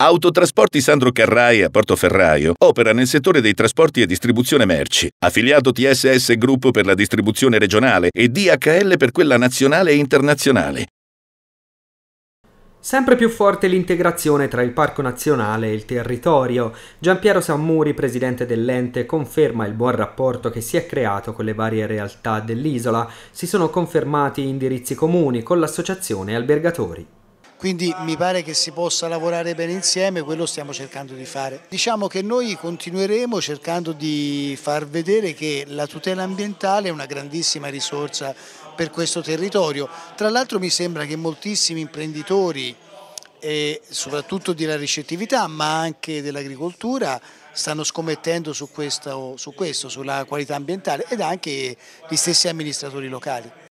Autotrasporti Sandro Carrai a Portoferraio opera nel settore dei trasporti e distribuzione merci, affiliato TSS Group per la distribuzione regionale e DHL per quella nazionale e internazionale. Sempre più forte l'integrazione tra il Parco Nazionale e il territorio. Giampiero Sammuri, presidente dell'ente, conferma il buon rapporto che si è creato con le varie realtà dell'isola. Si sono confermati indirizzi comuni con l'associazione albergatori quindi mi pare che si possa lavorare bene insieme, quello stiamo cercando di fare. Diciamo che noi continueremo cercando di far vedere che la tutela ambientale è una grandissima risorsa per questo territorio. Tra l'altro mi sembra che moltissimi imprenditori, e soprattutto della ricettività ma anche dell'agricoltura stanno scommettendo su questo, su questo, sulla qualità ambientale ed anche gli stessi amministratori locali.